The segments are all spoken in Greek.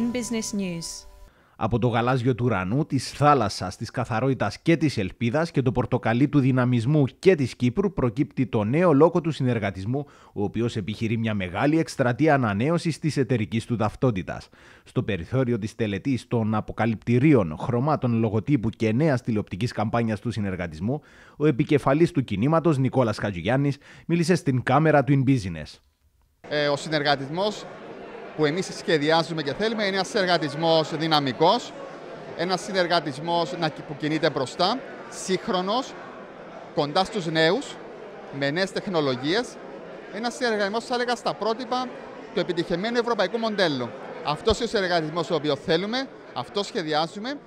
In Business News. Από το γαλάζιο του ουρανού, της θάλασσας, της καθαρότητας και της ελπίδας και το πορτοκαλί του δυναμισμού και της Κύπρου προκύπτει το νέο λόγο του συνεργατισμού, ο οποίος επιχειρεί μια μεγάλη εκστρατεία ανανέωσης της εταιρικής του ταυτότητας. Στο περιθώριο της τελετής των αποκαλυπτηρίων, χρωμάτων λογοτύπου και νέας τηλεοπτικής καμπάνιας του συνεργατισμού, ο επικεφαλής του κινήματος Νικόλας Χατζουγιάννη μίλησε στην κάμερα του In Business. Ε, ο που εμείς σχεδιάζουμε και θέλουμε είναι ένας εργατισμός δυναμικός, ένας συνεργατισμός που κινείται μπροστά, σύγχρονος, κοντά στους νέους, με νέες τεχνολογίες, ένας συνεργατισμός, θα έλεγα, στα πρότυπα του επιτυχημένου ευρωπαϊκού μοντέλου. Αυτός είναι ο συνεργατισμός ο οποίος θέλουμε, αυτός σχεδιάζουμε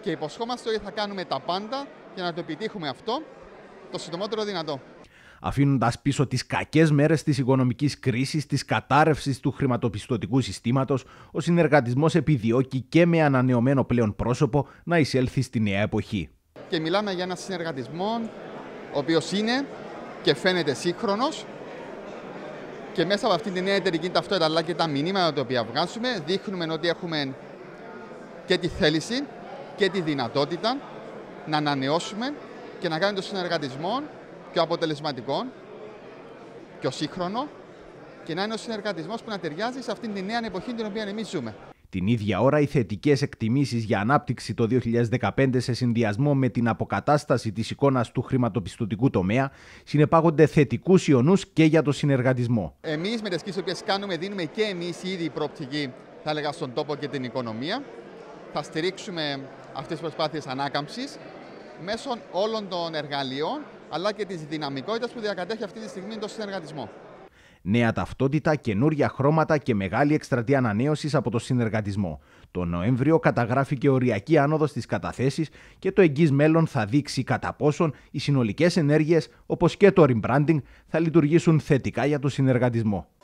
και υποσχόμαστε ότι θα κάνουμε τα πάντα για να το επιτύχουμε αυτό το συντομότερο δυνατό αφήνοντας πίσω τις κακές μέρες της οικονομικής κρίσης, της κατάρρευσης του χρηματοπιστωτικού συστήματος, ο συνεργατισμός επιδιώκει και με ανανεωμένο πλέον πρόσωπο να εισέλθει στη νέα εποχή. Και μιλάμε για ένα συνεργατισμό ο οποίος είναι και φαίνεται σύγχρονος και μέσα από αυτή την νέα εταιρική ταυτότητα αλλά και τα μηνύματα τα οποία βγάζουμε δείχνουμε ότι έχουμε και τη θέληση και τη δυνατότητα να ανανεώσουμε και να κάνουμε το συνεργατισμό πιο αποτελεσματικό, πιο σύγχρονο και να είναι ο συνεργατισμός που να ταιριάζει σε αυτήν την νέα εποχή την οποία εμείς ζούμε. Την ίδια ώρα, οι θετικές εκτιμήσεις για ανάπτυξη το 2015 σε συνδυασμό με την αποκατάσταση της εικόνας του χρηματοπιστωτικού τομέα συνεπάγονται θετικούς ιονούς και για το συνεργατισμό. Εμείς με τις που κάνουμε, δίνουμε και εμείς ήδη η προοπτική, θα έλεγα, στον τόπο και την οικονομία. Θα στηρίξουμε αυτές τις προσπάθειες ανάκαμψης μέσω όλων των εργαλείων αλλά και της δυναμικότητας που διακατέχει αυτή τη στιγμή το συνεργατισμό. Νέα ταυτότητα, καινούρια χρώματα και μεγάλη εκστρατεία ανανέωσης από το συνεργατισμό. Το Νοέμβριο καταγράφηκε οριακή άνοδος στις καταθέσεις και το εγγύς μέλλον θα δείξει κατά πόσον οι συνολικές ενέργειες, όπως και το rebranding, θα λειτουργήσουν θετικά για το συνεργατισμό.